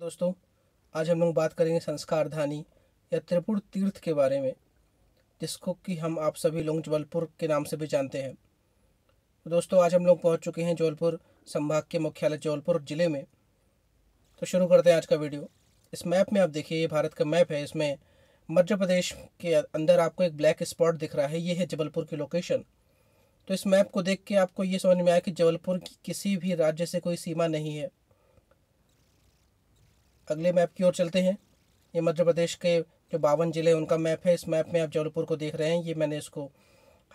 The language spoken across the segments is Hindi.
दोस्तों आज हम लोग बात करेंगे संस्कार धानी या त्रिपुर तीर्थ के बारे में जिसको कि हम आप सभी लोग जबलपुर के नाम से भी जानते हैं दोस्तों आज हम लोग पहुंच चुके हैं जबलपुर संभाग के मुख्यालय जबलपुर ज़िले में तो शुरू करते हैं आज का वीडियो इस मैप में आप देखिए ये भारत का मैप है इसमें मध्य प्रदेश के अंदर आपको एक ब्लैक स्पॉट दिख रहा है ये है जबलपुर की लोकेशन तो इस मैप को देख के आपको ये समझ में आया कि जबलपुर की किसी भी राज्य से कोई सीमा नहीं है अगले मैप की ओर चलते हैं ये मध्य प्रदेश के जो बावन ज़िले हैं उनका मैप है इस मैप में आप जबलपुर को देख रहे हैं ये मैंने इसको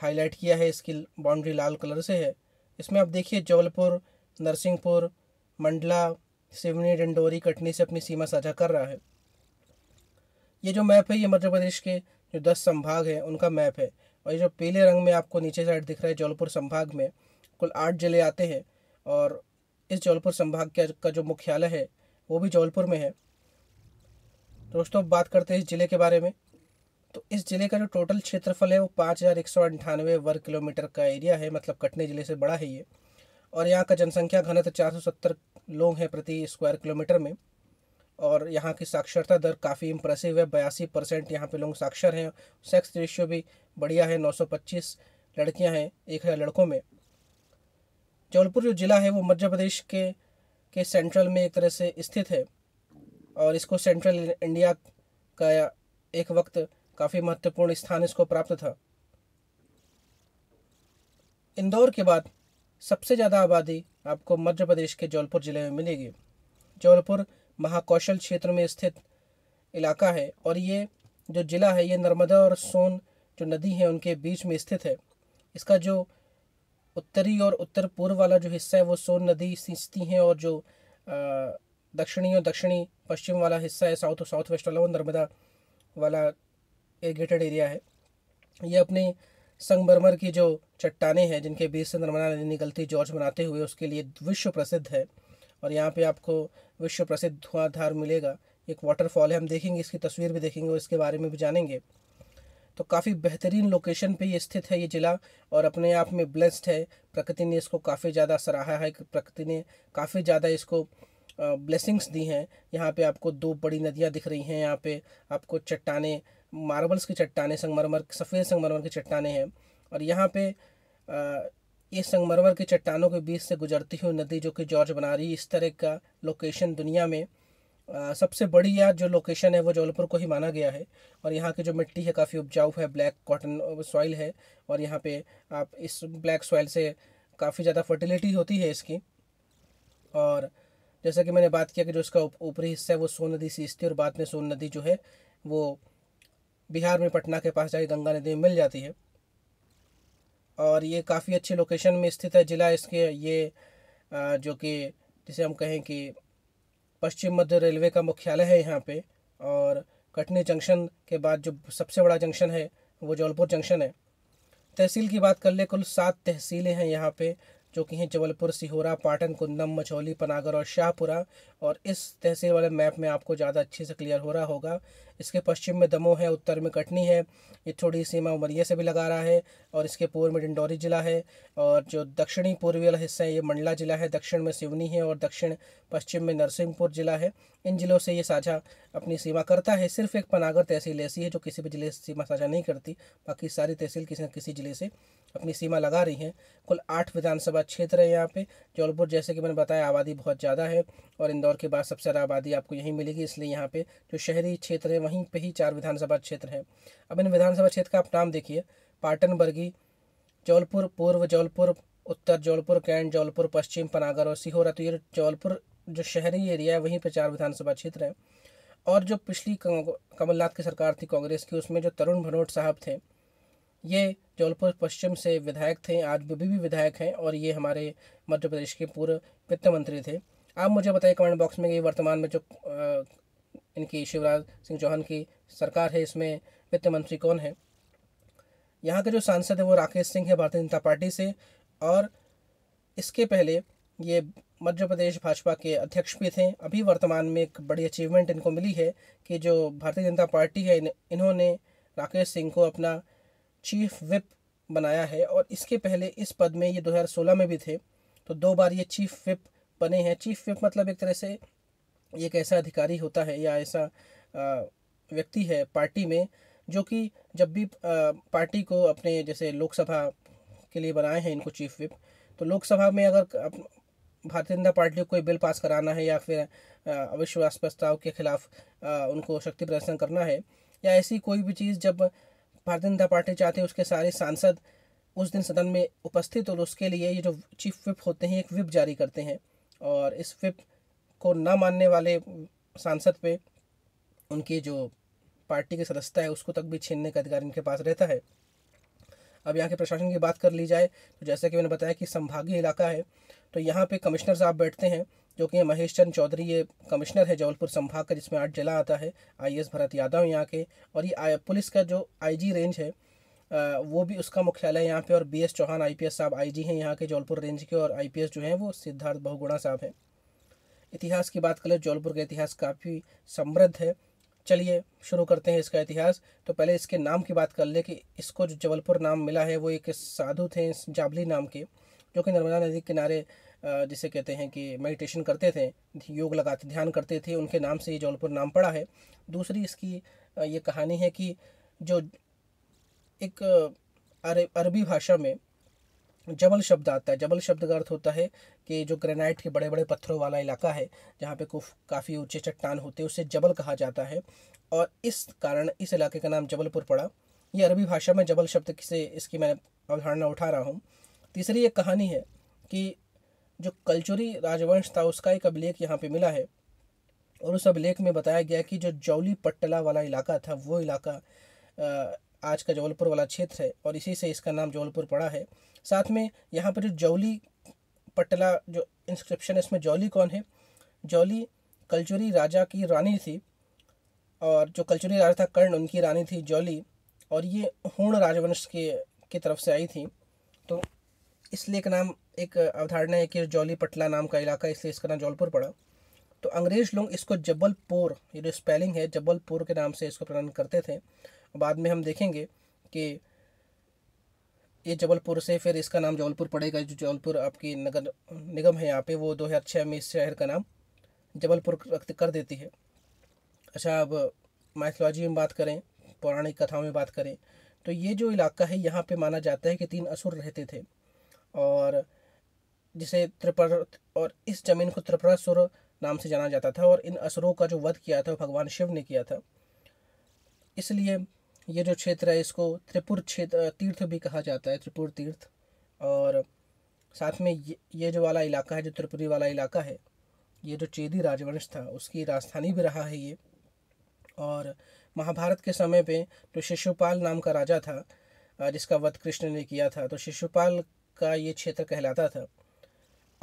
हाईलाइट किया है इसकी बाउंड्री लाल कलर से है इसमें आप देखिए जबलपुर नरसिंहपुर मंडला सिवनी डंडोरी कटनी से अपनी सीमा साझा कर रहा है ये जो मैप है ये मध्य प्रदेश के जो दस संभाग हैं उनका मैप है और ये जो पीले रंग में आपको नीचे साइड दिख रहा है जबलपुर संभाग में कुल आठ जिले आते हैं और इस जबलपुर संभाग का जो मुख्यालय है वो भी जौलपुर में है दोस्तों बात करते हैं इस ज़िले के बारे में तो इस ज़िले का जो टोटल क्षेत्रफल है वो पाँच हज़ार एक सौ अंठानवे वर्ग किलोमीटर का एरिया है मतलब कटनी ज़िले से बड़ा है ये और यहाँ का जनसंख्या घनत्व चार सौ सत्तर लोग हैं प्रति स्क्वायर किलोमीटर में और यहाँ की साक्षरता दर काफ़ी इम्प्रेसिव है बयासी परसेंट यहाँ पर लोग साक्षर हैं सेक्स रेशियो भी बढ़िया है पच्चीस लड़कियाँ हैं एक हज़ार लड़कों में जौलपुर जो ज़िला है वो मध्य प्रदेश के के सेंट्रल में एक तरह से स्थित है और इसको सेंट्रल इंडिया का एक वक्त काफ़ी महत्वपूर्ण स्थान इसको प्राप्त था इंदौर के बाद सबसे ज़्यादा आबादी आपको मध्य प्रदेश के जौलपुर ज़िले में मिलेगी जौलपुर महाकौशल क्षेत्र में स्थित इलाका है और ये जो ज़िला है ये नर्मदा और सोन जो नदी है उनके बीच में स्थित है इसका जो उत्तरी और उत्तर पूर्व वाला जो हिस्सा है वो सोन नदी सींचती हैं और जो दक्षिणी और दक्षिणी पश्चिम वाला हिस्सा है साउथ और साउथ वेस्ट वाला वो नर्मदा वाला एरीगेटेड एरिया है ये अपने संगमरमर की जो चट्टाने हैं जिनके बीच से नर्मदा नदी निकलती जॉर्ज बनाते हुए उसके लिए विश्व प्रसिद्ध है और यहाँ पे आपको विश्व प्रसिद्ध धुआंधार मिलेगा एक वाटरफॉल है हम देखेंगे इसकी तस्वीर भी देखेंगे और इसके बारे में भी जानेंगे तो काफ़ी बेहतरीन लोकेशन पे ये स्थित है ये ज़िला और अपने आप में ब्लेस्ड है प्रकृति ने इसको काफ़ी ज़्यादा सराहा है प्रकृति ने काफ़ी ज़्यादा इसको ब्लेसिंग्स दी हैं यहाँ पे आपको दो बड़ी नदियाँ दिख रही हैं यहाँ पे आपको चट्टाने मार्बल्स की चट्टाने संगमरमर सफ़ेद संगमरमर की चट्टाने हैं और यहाँ पे ये संगमरमर की चट्टानों के बीच से गुजरती हुई नदी जो कि जॉर्ज बना रही इस तरह का लोकेशन दुनिया में सबसे बड़ी यहाँ जो लोकेशन है वो जबलपुर को ही माना गया है और यहाँ की जो मिट्टी है काफ़ी उपजाऊ है ब्लैक कॉटन सॉइल है और यहाँ पे आप इस ब्लैक सॉइल से काफ़ी ज़्यादा फर्टिलिटी होती है इसकी और जैसा कि मैंने बात किया कि जो इसका ऊपरी हिस्सा है वो सोन नदी से इसती और बाद में सोन नदी जो है वो बिहार में पटना के पास जाके गंगा नदी में मिल जाती है और ये काफ़ी अच्छी लोकेशन में स्थित है ज़िला इसके ये जो कि जिसे हम कहें कि पश्चिम मध्य रेलवे का मुख्यालय है यहाँ पे और कटनी जंक्शन के बाद जो सबसे बड़ा जंक्शन है वो जौलपुर जंक्शन है तहसील की बात कर ले कुल सात तहसीलें हैं यहाँ पे जो कि हैं जबलपुर सिहोरा पाटन कुंदम मछौली पनागर और शाहपुरा और इस तहसील वाले मैप में आपको ज़्यादा अच्छे से क्लियर हो रहा होगा इसके पश्चिम में दमोह है उत्तर में कटनी है ये थोड़ी सीमा उमरिया से भी लगा रहा है और इसके पूर्व में डिंडौरी जिला है और जो दक्षिणी पूर्वी वाला हिस्सा है ये मंडला जिला है दक्षिण में सिवनी है और दक्षिण पश्चिम में नरसिंहपुर जिला है इन जिलों से ये साझा अपनी सेवा करता है सिर्फ एक पनागर तहसील ऐसी है जो किसी भी जिले से सीमा साझा नहीं करती बाकी सारी तहसील किसी न किसी जिले से अपनी सीमा लगा रही हैं कुल आठ विधानसभा क्षेत्र है यहाँ पे जौलपुर जैसे कि मैंने बताया आबादी बहुत ज़्यादा है और इंदौर के बाद सबसे ज़्यादा आबादी आपको यहीं मिलेगी इसलिए यहाँ पे जो शहरी क्षेत्र है वहीं पर ही चार विधानसभा क्षेत्र हैं अब इन विधानसभा क्षेत्र का आप नाम देखिए पाटन बर्गी जौलपुर पूर्व जौलपुर उत्तर जौलपुर कैंट जौलपुर पश्चिम पनागर और सीहोर तो ये जौलपुर जो शहरी एरिया है वहीं पर चार विधानसभा क्षेत्र हैं और जो पिछली कमलनाथ की सरकार थी कांग्रेस की उसमें जो तरुण भनोट साहब थे ये जबलपुर पश्चिम से विधायक थे आज भी भी विधायक हैं और ये हमारे मध्य प्रदेश के पूर्व वित्त मंत्री थे आप मुझे बताइए कमेंट बॉक्स में कि वर्तमान में जो इनकी शिवराज सिंह चौहान की सरकार है इसमें वित्त मंत्री कौन है यहाँ के जो सांसद है वो राकेश सिंह है भारतीय जनता पार्टी से और इसके पहले ये मध्य प्रदेश भाजपा के अध्यक्ष भी थे अभी वर्तमान में एक बड़ी अचीवमेंट इनको मिली है कि जो भारतीय जनता पार्टी है इन्होंने राकेश सिंह को अपना चीफ विप बनाया है और इसके पहले इस पद में ये 2016 में भी थे तो दो बार ये चीफ विप बने हैं चीफ विप मतलब एक तरह से एक ऐसा अधिकारी होता है या ऐसा व्यक्ति है पार्टी में जो कि जब भी पार्टी को अपने जैसे लोकसभा के लिए बनाए हैं इनको चीफ विप तो लोकसभा में अगर भारतीय जनता पार्टी को कोई बिल पास कराना है या फिर अविश्वास प्रस्ताव के खिलाफ उनको शक्ति प्रदर्शन करना है या ऐसी कोई भी चीज़ जब भारतीय जनता पार्टी चाहते हैं उसके सारे सांसद उस दिन सदन में उपस्थित और उसके लिए ये जो चीफ विप होते हैं एक विप जारी करते हैं और इस विप को ना मानने वाले सांसद पे उनकी जो पार्टी की सदस्यता है उसको तक भी छीनने का अधिकार इनके पास रहता है अब यहाँ के प्रशासन की बात कर ली जाए तो जैसा कि मैंने बताया कि संभागीय इलाका है तो यहाँ पे कमिश्नर साहब बैठते हैं जो कि महेश चंद चौधरी ये कमिश्नर है जबलपुर संभाग का जिसमें आठ जिला आता है आई एस भरत यादव यहाँ के और ये पुलिस का जो आईजी रेंज है वो भी उसका मुख्यालय यहाँ पे और बी एस चौहान आई साहब आईजी हैं यहाँ के जौलपुर रेंज के और आई जो हैं वो सिद्धार्थ बहुगुणा साहब हैं इतिहास की बात करें जौलपुर का इतिहास काफ़ी समृद्ध है चलिए शुरू करते हैं इसका इतिहास तो पहले इसके नाम की बात कर ले कि इसको जो जबलपुर नाम मिला है वो एक साधु थे जाबली नाम के जो कि नर्मदा नदी किनारे जिसे कहते हैं कि मेडिटेशन करते थे योग लगाते ध्यान करते थे उनके नाम से ये जौनपुर नाम पड़ा है दूसरी इसकी ये कहानी है कि जो एक अरबी भाषा में जबल शब्द आता है जबल शब्द का अर्थ होता है कि जो ग्रेनाइट के बड़े बड़े पत्थरों वाला इलाका है जहाँ पे काफ़ी ऊंचे चट्टान होते हैं उसे जबल कहा जाता है और इस कारण इस इलाके का नाम जबलपुर पड़ा ये अरबी भाषा में जबल शब्द से इसकी मैं अवधारणा उठा रहा हूँ तीसरी एक कहानी है कि जो कल्चुरी राजवंश था उसका एक अभिलेख यहाँ पे मिला है और उस अभिलेख में बताया गया कि जो जौली पट्टला वाला इलाका था वो इलाका आज का जबलपुर वाला क्षेत्र है और इसी से इसका नाम जबलपुर पड़ा है साथ में यहाँ पर जो जौली पट्टला जो इंस्क्रिप्शन है इसमें जौली कौन है जौली कल्चुरी राजा की रानी थी और जो कल्चुरी राजा था कर्ण उनकी रानी थी जौली और ये हूण राजवंश के की तरफ से आई थी तो इसलिए एक नाम एक अवधारणा है कि जौली पटला नाम का इलाका इसलिए इसका नाम जौलपुर पड़ा तो अंग्रेज लोग इसको जबलपुर ये जो स्पेलिंग है जबलपुर के नाम से इसको प्रणन करते थे बाद में हम देखेंगे कि ये जबलपुर से फिर इसका नाम जबलपुर पड़ेगा जो जबलपुर आपकी नगर निगम है यहाँ पे वो छः में इस शहर का नाम जबलपुर कर देती है अच्छा अब माइथोलॉजी में बात करें पौराणिक कथाओं में बात करें तो ये जो इलाका है यहाँ पे माना जाता है कि तीन असुर रहते थे और जिसे त्रिपुर और इस जमीन को त्रिपुरासुर नाम से जाना जाता था और इन असुरों का जो वध किया था भगवान शिव ने किया था इसलिए ये जो क्षेत्र है इसको त्रिपुर क्षेत्र तीर्थ भी कहा जाता है त्रिपुर तीर्थ और साथ में ये ये जो वाला इलाका है जो त्रिपुरी वाला इलाका है ये जो चेदी राजवंश था उसकी राजधानी भी रहा है ये और महाभारत के समय पे जो शिशुपाल नाम का राजा था जिसका वध कृष्ण ने किया था तो शिशुपाल का ये क्षेत्र कहलाता था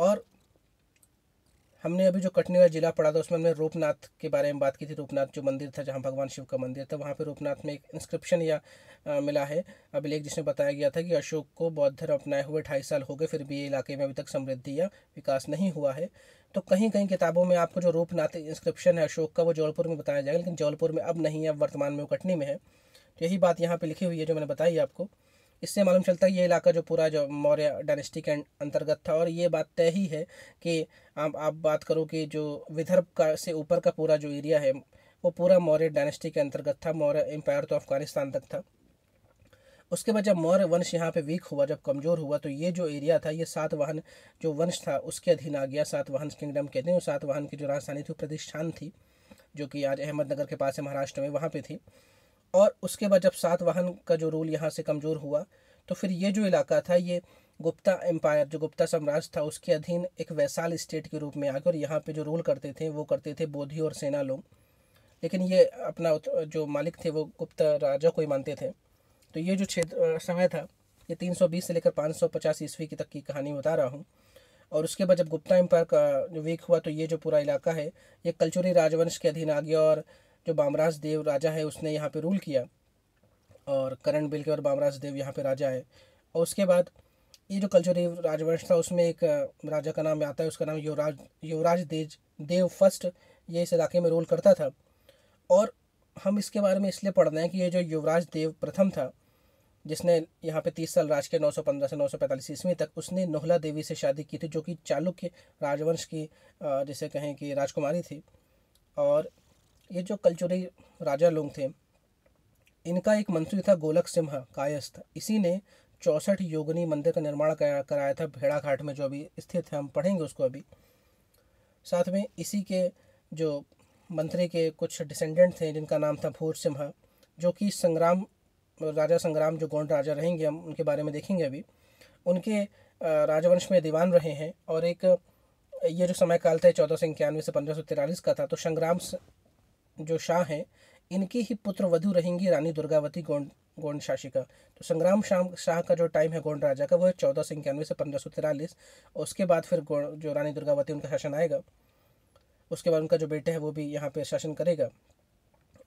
और हमने अभी जो कटनी का जिला पढ़ा था उसमें हमने रूपनाथ के बारे में बात की थी रूपनाथ जो मंदिर था जहाँ भगवान शिव का मंदिर था वहाँ पर रूपनाथ में एक इंस्क्रिप्शन या आ, मिला है अभिलेख जिसमें बताया गया था कि अशोक को बौद्ध धर्म अपनाए हुए ढाई साल हो गए फिर भी ये इलाके में अभी तक समृद्धि या विकास नहीं हुआ है तो कहीं कहीं किताबों में आपको जो रूपनाथ इंस्क्रिप्शन है अशोक का वो जौलपुर में बताया जाएगा लेकिन जौलपुर में अब नहीं है अब वर्तमान में वो कटनी में है तो यही बात यहाँ पर लिखी हुई है जो मैंने बताई आपको इससे मालूम चलता है ये इलाका जो पूरा जो मौर्य डायनेस्टी के अंतर्गत था और ये बात तय ही है कि आप आप बात करो कि जो विदर्भ का से ऊपर का पूरा जो एरिया है वो पूरा मौर्य डायनेस्टी के अंतर्गत था मौर्य एम्पायर तो अफगानिस्तान तक था उसके बाद जब मौर्य वंश यहाँ पे वीक हुआ जब कमज़ोर हुआ तो ये जो एरिया था ये वाहन जो वंश था उसके अधीन आ गया सात वाहन किंगडम के अधीन वाहन की जो राजधानी थी प्रतिष्ठान थी जो कि आज अहमदनगर के पास है महाराष्ट्र में वहाँ पे थी और उसके बाद जब सात वाहन का जो रूल यहाँ से कमज़ोर हुआ तो फिर ये जो इलाका था ये गुप्ता एम्पायर जो गुप्ता साम्राज्य था उसके अधीन एक वैशाल स्टेट के रूप में आ गया और यहाँ पे जो रूल करते थे वो करते थे बोधी और सेना लोग लेकिन ये अपना जो मालिक थे वो गुप्ता राजा को ही मानते थे तो ये जो क्षेत्र समय था ये 320 से लेकर 550 ईस्वी की तक की कहानी बता रहा हूँ और उसके बाद जब गुप्ता एम्पायर का जो वीक हुआ तो ये जो पूरा इलाका है ये कल्चुरी राजवंश के अधीन आ गया और जो बामराज देव राजा है उसने यहाँ पे रूल किया और करण बिल के और बामराज देव यहाँ पे राजा है और उसके बाद ये जो कल्चरी राजवंश था उसमें एक राजा का नाम आता है उसका नाम युवराज युवराज देज देव फर्स्ट ये इस इलाके में रूल करता था और हम इसके बारे में इसलिए पढ़ रहे हैं कि ये जो युवराज देव प्रथम था जिसने यहाँ पे तीस साल राज के नौ से 945 ईस्वी तक उसने नोहला देवी से शादी की थी जो कि चालुक्य राजवंश की जैसे कहें कि राजकुमारी थी और ये जो कल्चुरी राजा लोग थे इनका एक मंत्री था गोलक सिंह कायस्थ इसी ने चौसठ योगनी मंदिर का निर्माण कराया था भेड़ा घाट में जो अभी स्थित है हम पढ़ेंगे उसको अभी साथ में इसी के जो मंत्री के कुछ डिसेंडेंट थे जिनका नाम था भोर सिम्हा जो कि संग्राम राजा संग्राम जो गोंड राजा रहेंगे हम उनके बारे में देखेंगे अभी उनके राजवंश में दीवान रहे हैं और एक ये जो समय काल था चौदह सौ इक्यानवे से पंद्रह सौ तिरालीस का था तो संग्राम जो शाह हैं इनकी ही पुत्र वधु रहेंगी रानी दुर्गावती गोंड गोंड का तो संग्राम शाम शाह का जो टाइम है गोंड राजा का वह चौदह सौ इक्यानवे से पंद्रह सौ तिरालीस और उसके बाद फिर जो रानी दुर्गावती उनका शासन आएगा उसके बाद उनका जो बेटे है वो भी यहाँ पे शासन करेगा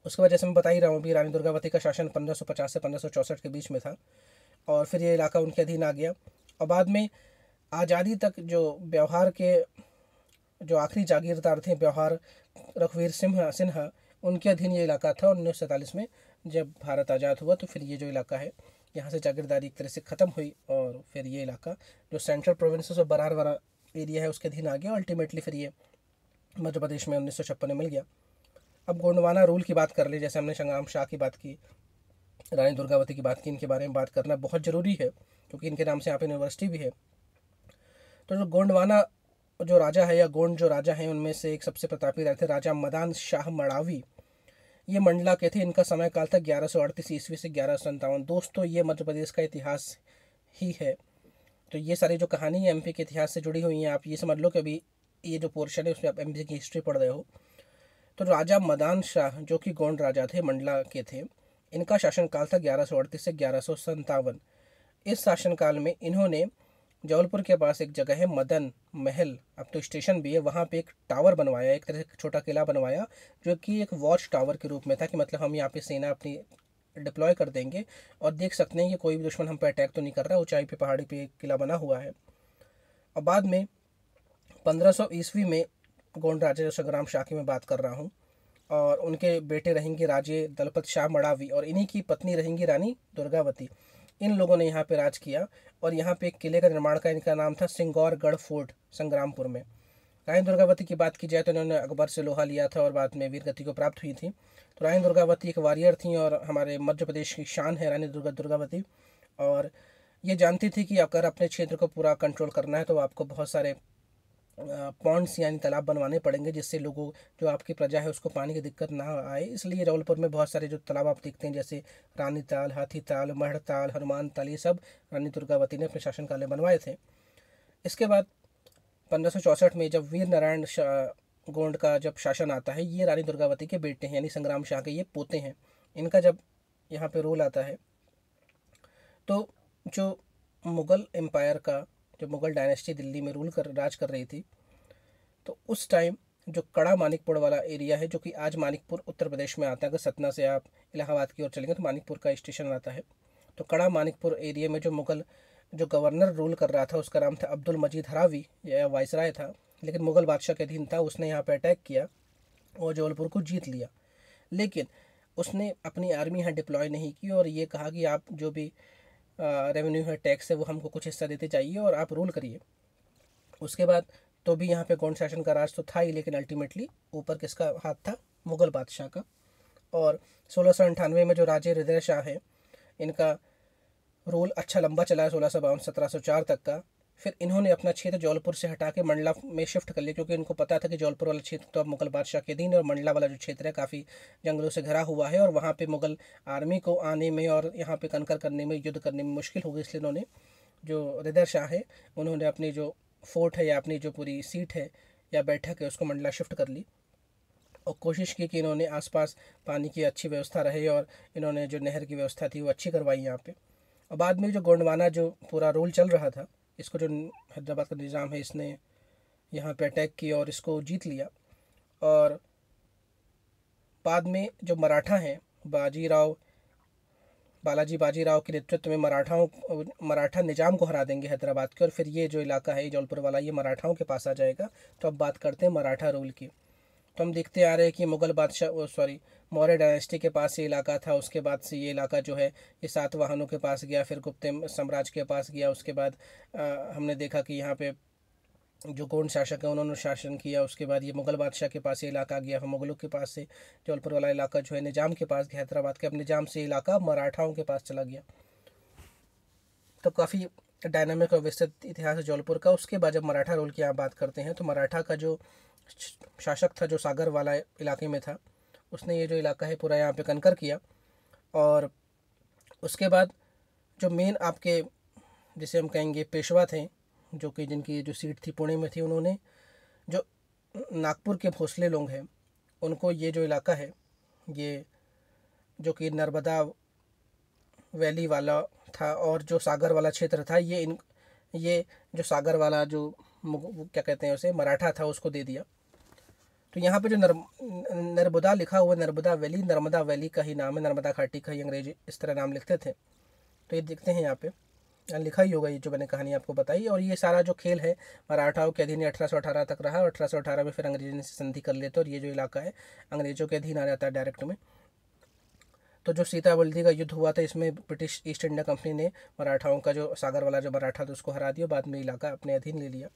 उसके बाद जैसे मैं बता ही रहा हूँ अभी रानी दुर्गावती का शासन पचास से चौंसठ के बीच में था और फिर ये इलाका उनके अधीन आ गया और बाद में आज़ादी तक जो व्यवहार के जो आखिरी जागीरदार थे व्यवहार रघुवीर सिंह सिन्हा उनके अधीन ये इलाका था और उन्नीस में जब भारत आज़ाद हुआ तो फिर ये जो इलाका है यहाँ से जागीरदारी एक तरह से ख़त्म हुई और फिर ये इलाका जो सेंट्रल प्रोविंसेस और बरार वरा एरिया है उसके अधीन आ गया अल्टीमेटली फिर ये मध्य प्रदेश में उन्नीस में मिल गया अब गोंडवाना रूल की बात कर ली जैसे हमने संग्राम शाह की बात की रानी दुर्गावती की बात की इनके बारे में बात करना बहुत ज़रूरी है क्योंकि इनके नाम से यहाँ पर यूनिवर्सिटी भी है तो जो गोंडवाना जो राजा है या गोंड जो राजा हैं उनमें से एक सबसे प्रतापी राजा थे राजा मदान शाह मड़ावी ये मंडला के थे इनका समय काल था ग्यारह सौ अड़तीस ईस्वी से ग्यारह सौ सत्तावन दोस्तों ये मध्य प्रदेश का इतिहास ही है तो ये सारी जो कहानी है एमपी के इतिहास से जुड़ी हुई हैं आप ये समझ लो कि अभी ये जो पोर्शन है उसमें आप एमपी की हिस्ट्री पढ़ रहे हो तो राजा मदान शाह जो कि गोंड राजा थे मंडला के थे इनका शासनकाल था ग्यारह सौ अड़तीस से ग्यारह सौ संतावन इस शासनकाल में इन्होंने जबलपुर के पास एक जगह है मदन महल अब तो स्टेशन भी है वहाँ पे एक टावर बनवाया एक तरह से छोटा किला बनवाया जो कि एक वॉच टावर के रूप में था कि मतलब हम यहाँ पे सेना अपनी डिप्लॉय कर देंगे और देख सकते हैं कि कोई भी दुश्मन हम पे अटैक तो नहीं कर रहा ऊंचाई पे पहाड़ी पे एक किला बना हुआ है और बाद में पंद्रह सौ ईस्वी में गोंड राजा जसग्राम शाह की मैं बात कर रहा हूँ और उनके बेटे रहेंगे राजे दलपत शाह मड़ावी और इन्हीं की पत्नी रहेंगी रानी दुर्गावती इन लोगों ने यहाँ पे राज किया और यहाँ पे एक किले का निर्माण का इनका नाम था सिंगौरगढ़ फोर्ट संग्रामपुर में रानी दुर्गावती की बात की जाए तो इन्होंने अकबर से लोहा लिया था और बाद में वीर गति को प्राप्त हुई थी तो रानी दुर्गावती एक वॉरियर थी और हमारे मध्य प्रदेश की शान है रानी दुर्गा दुर्गावती और ये जानती थी कि अगर अपने क्षेत्र को पूरा कंट्रोल करना है तो आपको बहुत सारे पॉन्ड्स यानी तालाब बनवाने पड़ेंगे जिससे लोगों जो आपकी प्रजा है उसको पानी की दिक्कत ना आए इसलिए रावलपुर में बहुत सारे जो तालाब आप देखते हैं जैसे रानी ताल हाथी ताल मढ़ ताल हनुमान ताल ये सब रानी दुर्गावती ने अपने शासनकाल में बनवाए थे इसके बाद पंद्रह में जब वीर नारायण गोंड का जब शासन आता है ये रानी दुर्गावती के बेटे हैं यानी संग्राम शाह के ये पोते हैं इनका जब यहाँ पे रोल आता है तो जो मुग़ल एम्पायर का जब मुग़ल डायनेस्टी दिल्ली में रूल कर राज कर रही थी तो उस टाइम जो कड़ा मानिकपुर वाला एरिया है जो कि आज मानिकपुर उत्तर प्रदेश में आता है अगर सतना से आप इलाहाबाद की ओर चलेंगे तो मानिकपुर का स्टेशन आता है तो कड़ा मानिकपुर एरिया में जो मुग़ल जो गवर्नर रूल कर रहा था उसका नाम था अब्दुल मजीद हरावी या वायसराय था लेकिन मुग़ल बादशाह के अधीन था उसने यहाँ पर अटैक किया और जबलपुर को जीत लिया लेकिन उसने अपनी आर्मी यहाँ डिप्लॉय नहीं की और ये कहा कि आप जो भी रेवेन्यू है टैक्स है वो हमको कुछ हिस्सा देते चाहिए और आप रूल करिए उसके बाद तो भी यहाँ पे गोंड शासन का राज तो था ही लेकिन अल्टीमेटली ऊपर किसका हाथ था मुग़ल बादशाह का और सोलह सौ अंठानवे में जो राजे हृदय शाह हैं इनका रूल अच्छा लंबा चला है सोलह सौ बावन सत्रह सौ चार तक का फिर इन्होंने अपना क्षेत्र जौलपुर से हटा के मंडला में शिफ्ट कर लिया क्योंकि इनको पता था कि जौलपुर वाला क्षेत्र तो अब मुगल बादशाह के दिन और मंडला वाला जो क्षेत्र है काफ़ी जंगलों से घरा हुआ है और वहाँ पर मुगल आर्मी को आने में और यहाँ पर कनकर करने में युद्ध करने में मुश्किल होगी इसलिए इन्होंने जो रिदर शाह है उन्होंने अपनी जो फोर्ट है या अपनी जो पूरी सीट है या बैठक है उसको मंडला शिफ्ट कर ली और कोशिश की कि इन्होंने आसपास पानी की अच्छी व्यवस्था रहे और इन्होंने जो नहर की व्यवस्था थी वो अच्छी करवाई यहाँ पे और बाद में जो गोंडवाना जो पूरा रोल चल रहा था इसको जो हैदराबाद का निज़ाम है इसने यहाँ पे अटैक किया और इसको जीत लिया और बाद में जो मराठा हैं बाजीराव बालाजी बाजीराव के नेतृत्व में मराठाओं मराठा निज़ाम को हरा देंगे हैदराबाद के और फिर ये जो इलाका है जौलपुर वाला ये मराठाओं के पास आ जाएगा तो अब बात करते हैं मराठा रूल की तो हम देखते आ रहे हैं कि मुग़ल बादशाह सॉरी मौर्य डायनेस्टी के पास ये इलाका था उसके बाद से ये इलाका जो है ये सात वाहनों के पास गया फिर गुप्ते साम्राज्य के पास गया उसके बाद आ, हमने देखा कि यहाँ पे जो गोंड शासक है उन्होंने शासन किया उसके बाद ये मुगल बादशाह के पास ये इलाका गया मुगलों के पास से जौलपुर वाला इलाका जो है निजाम के पास गया हैदराबाद के अब निजाम से इलाका मराठाओं के पास चला गया तो काफ़ी डायनामिक और विस्तृत इतिहास है जौलपुर का उसके बाद जब मराठा रोल की आप बात करते हैं तो मराठा का जो शासक था जो सागर वाला इलाके में था उसने ये जो इलाका है पूरा यहाँ पे कनकर किया और उसके बाद जो मेन आपके जिसे हम कहेंगे पेशवा थे जो कि जिनकी जो सीट थी पुणे में थी उन्होंने जो नागपुर के भोसले लोग हैं उनको ये जो इलाका है ये जो कि नर्मदा वैली वाला था और जो सागर वाला क्षेत्र था ये इन ये जो सागर वाला जो क्या कहते हैं उसे मराठा था उसको दे दिया तो यहाँ पे जो नर्म नर्मदा लिखा हुआ नर्मदा वैली नर्मदा वैली का ही नाम है नर्मदा घाटी का ही अंग्रेज इस तरह नाम लिखते थे तो ये देखते हैं यहाँ पे लिखा ही होगा ये जो मैंने कहानी आपको बताई और ये सारा जो खेल है मराठाओं के अधीन अठारह सौ अठारह तक रहा और अठारह सौ अठारह में फिर अंग्रेजों ने संधि कर लेते और ये जो इलाका है अंग्रेजों के अधीन आ जाता है डायरेक्ट में तो जो सीताबल्दी का युद्ध हुआ था इसमें ब्रिटिश ईस्ट इंडिया कंपनी ने मराठाओं का जो सागर वाला जो मराठा था उसको हरा दिया बाद में इलाका अपने अधीन ले लिया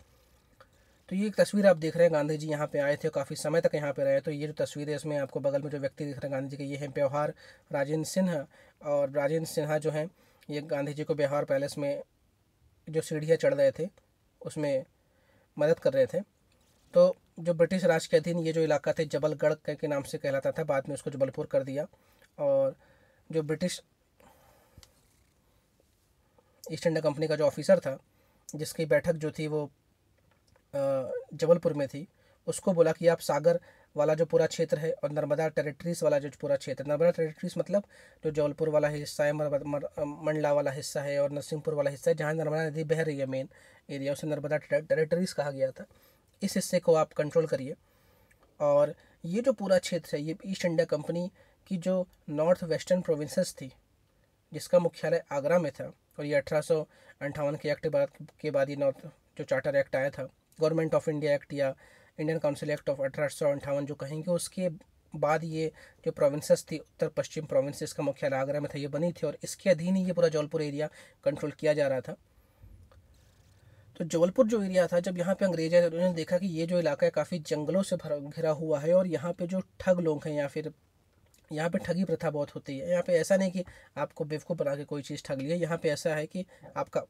तो ये एक तस्वीर आप देख रहे हैं गांधी जी यहाँ पे आए थे काफ़ी समय तक यहाँ पे रहे तो ये जो तस्वीर है इसमें आपको बगल में जो व्यक्ति दिख रहे हैं गांधी जी के ये हैं व्यवहार राजेंद्र सिन्हा और राजेंद्र सिन्हा जो हैं ये गांधी जी को बिहार पैलेस में जो सीढ़ियाँ चढ़ रहे थे उसमें मदद कर रहे थे तो जो ब्रिटिश राज के अधीन ये जो इलाका थे जबलगढ़ के नाम से कहलाता था बाद में उसको जबलपुर कर दिया और जो ब्रिटिश ईस्ट इंडिया कंपनी का जो ऑफिसर था जिसकी बैठक जो थी वो जबलपुर में थी उसको बोला कि आप सागर वाला जो पूरा क्षेत्र है और नर्मदा टेरिटरीज वाला जो पूरा क्षेत्र नर्मदा टेरिटरीज मतलब जो जबलपुर वाला हिस्सा है मंडला वाला हिस्सा है और नरसिंहपुर वाला हिस्सा है जहाँ नर्मदा नदी बह रही है मेन एरिया उसे नर्मदा टेरिटरीज कहा गया था इस हिस्से को आप कंट्रोल करिए और ये जो पूरा क्षेत्र है ये ईस्ट इंडिया कंपनी की जो नॉर्थ वेस्टर्न प्रोविंसेस थी जिसका मुख्यालय आगरा में था और ये अठारह के एक्ट के बाद ये नॉर्थ जो चार्टर एक्ट आया था गवर्नमेंट ऑफ इंडिया एक्ट या इंडियन काउंसिल एक्ट ऑफ अठारह सौ अंठावन जो कहेंगे उसके बाद ये जो प्रोविंसेस थी उत्तर पश्चिम प्रोविंसेस का मुख्यालय आगरा में था ये बनी थी और इसके अधीन ही ये पूरा जबलपुर एरिया कंट्रोल किया जा रहा था तो जबलपुर जो एरिया था जब यहाँ पे अंग्रेज आए उन्होंने देखा कि ये जो इलाका है काफ़ी जंगलों से भरा घिरा हुआ है और यहाँ पे जो ठग लोग हैं या फिर यहाँ पे ठगी प्रथा बहुत होती है यहाँ पे ऐसा नहीं कि आपको बेवकूफ़ बना के कोई चीज़ ठग लिया यहाँ पे ऐसा है कि आपका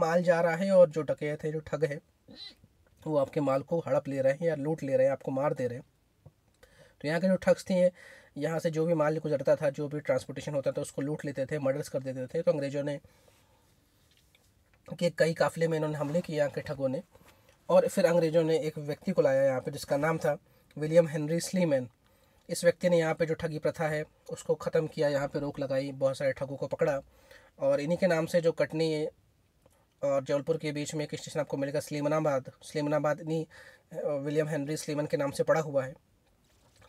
माल जा रहा है और जो डकैत है जो ठग है वो आपके माल को हड़प ले रहे हैं या लूट ले रहे हैं आपको मार दे रहे हैं तो यहाँ के जो ठग्स थे यहाँ से जो भी माल गुजरता था जो भी ट्रांसपोर्टेशन होता था उसको लूट लेते थे मर्डर्स कर देते थे तो अंग्रेज़ों ने के कई काफ़िले में इन्होंने हमले किए यहाँ के ठगों ने और फिर अंग्रेज़ों ने एक व्यक्ति को लाया यहाँ पर जिसका नाम था विलियम हेनरी स्लीमैन इस व्यक्ति ने यहाँ पे जो ठगी प्रथा है उसको ख़त्म किया यहाँ पे रोक लगाई बहुत सारे ठगों को पकड़ा और इन्हीं के नाम से जो कटनी और जबलपुर के बीच में एक स्टेशन आपको मिलेगा सलीमनाबाद सलीमनाबाद इन्हीं विलियम हेनरी सलीमन के नाम से पड़ा हुआ है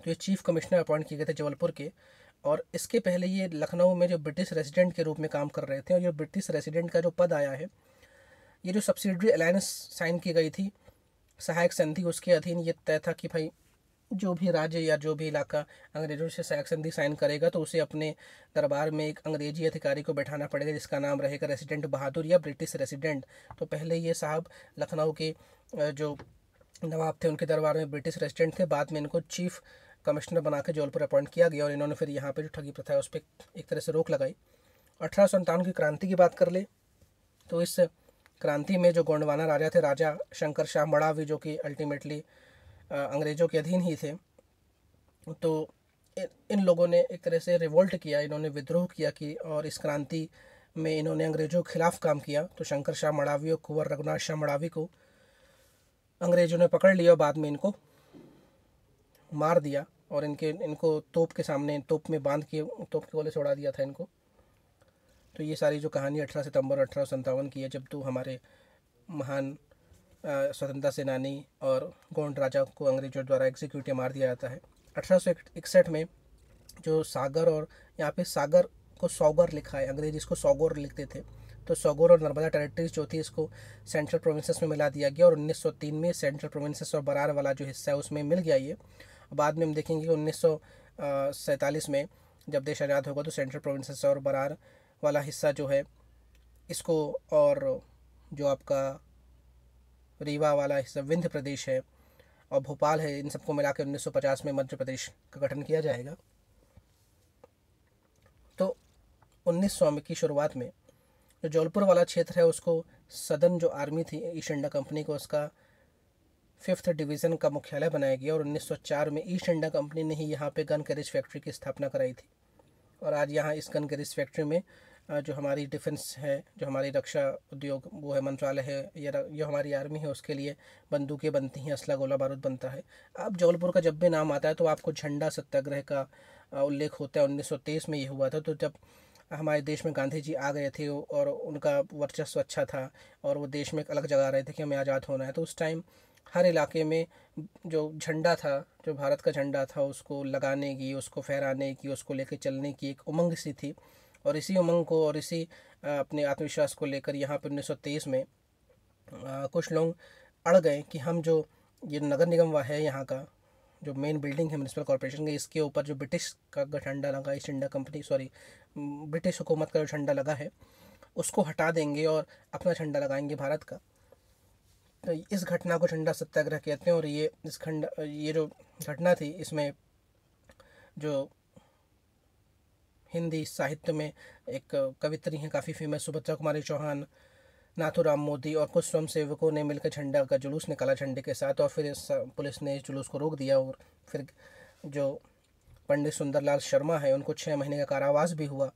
तो ये चीफ कमिश्नर अपॉइंट किए गए थे जबलपुर के और इसके पहले ये लखनऊ में जो ब्रिटिश रेजिडेंट के रूप में काम कर रहे थे और ये ब्रिटिश रेजिडेंट का जो पद आया है ये जो सब्सिडरी अलायंस साइन की गई थी सहायक संधि उसके अधीन ये तय था कि भाई जो भी राज्य या जो भी इलाका अंग्रेजों से संधि साइन करेगा तो उसे अपने दरबार में एक अंग्रेजी अधिकारी को बैठाना पड़ेगा जिसका नाम रहेगा रेसिडेंट बहादुर या ब्रिटिश रेसिडेंट तो पहले ये साहब लखनऊ के जो नवाब थे उनके दरबार में ब्रिटिश रेसिडेंट थे बाद में इनको चीफ कमिश्नर बना के जौलपुर अपॉइंट किया गया और इन्होंने फिर यहाँ पर जो ठगी प्रथा है उस पर एक तरह से रोक लगाई अठारह की क्रांति की बात कर ले तो इस क्रांति में जो गोंडवाना राजा थे राजा शंकर शाह मड़ावी जो कि अल्टीमेटली अंग्रेज़ों के अधीन ही थे तो इन लोगों ने एक तरह से रिवोल्ट किया इन्होंने विद्रोह किया कि और इस क्रांति में इन्होंने अंग्रेज़ों के ख़िलाफ़ काम किया तो शंकर शाह मड़ावी और कुंवर रघुनाथ शाह मड़ावी को अंग्रेज़ों ने पकड़ लिया और बाद में इनको मार दिया और इनके इनको तोप के सामने तोप में बांध के तोप के गोले से उड़ा दिया था इनको तो ये सारी जो कहानी अठारह सितंबर अठारह की है जब तो हमारे महान स्वतंत्रता सेनानी और गोंड राजा को अंग्रेजों द्वारा एग्जीक्यूटिव मार दिया जाता है अठारह में जो सागर और यहाँ पे सागर को सौगर लिखा है अंग्रेज इसको सौगोर लिखते थे तो सौगोर और नर्मदा टेरिटरीज जो थी इसको सेंट्रल प्रोविंसेस में मिला दिया गया और 1903 में सेंट्रल प्रोविंसेस और बरार वाला जो हिस्सा है उसमें मिल गया ये बाद में हम देखेंगे कि उन्नीस में जब देश आज़ाद होगा तो सेंट्रल प्रोविंसेस और बरार वाला हिस्सा जो है इसको और जो आपका रीवा वाला हिस्सा विंध्य प्रदेश है और भोपाल है इन सबको मिला के उन्नीस में मध्य प्रदेश का गठन किया जाएगा तो उन्नीस सौ में की शुरुआत में जो जौलपुर वाला क्षेत्र है उसको सदन जो आर्मी थी ईस्ट इंडिया कंपनी को उसका फिफ्थ डिवीज़न का मुख्यालय बनाया गया और 1904 में ईस्ट इंडिया कंपनी ने ही यहाँ पे गन कैरेज फैक्ट्री की स्थापना कराई थी और आज यहाँ इस गन कैरेज फैक्ट्री में जो हमारी डिफेंस है जो हमारी रक्षा उद्योग वो है मंत्रालय है या जो हमारी आर्मी है उसके लिए बंदूकें बनती हैं असला गोला बारूद बनता है अब जबलपुर का जब भी नाम आता है तो आपको झंडा सत्याग्रह का उल्लेख होता है 1923 में ये हुआ था तो जब हमारे देश में गांधी जी आ गए थे और उनका वर्चस्व अच्छा था और वो देश में एक अलग जगह रहे थे कि हमें आज़ाद होना है तो उस टाइम हर इलाके में जो झंडा था जो भारत का झंडा था उसको लगाने की उसको फहराने की उसको लेके चलने की एक उमंग सी थी और इसी उमंग को और इसी अपने आत्मविश्वास को लेकर यहाँ पर उन्नीस में कुछ लोग अड़ गए कि हम जो ये नगर निगम वा है यहाँ का जो मेन बिल्डिंग है म्यूनसिपल कॉरपोरेशन की इसके ऊपर जो ब्रिटिश का झंडा लगा East India company sorry British हुकूमत का जो झंडा लगा है उसको हटा देंगे और अपना झंडा लगाएंगे भारत का तो इस घटना को झंडा सत्याग्रह कहते हैं और ये इस खंड ये जो घटना थी इसमें जो हिंदी साहित्य में एक कवित्री हैं काफ़ी फेमस सुभद्रा कुमारी चौहान नाथुराम मोदी और कुछ स्वयंसेवकों ने मिलकर झंडा का जुलूस निकाला झंडे के साथ और फिर इस पुलिस ने इस जुलूस को रोक दिया और फिर जो पंडित सुंदरलाल शर्मा है उनको छः महीने का कारावास भी हुआ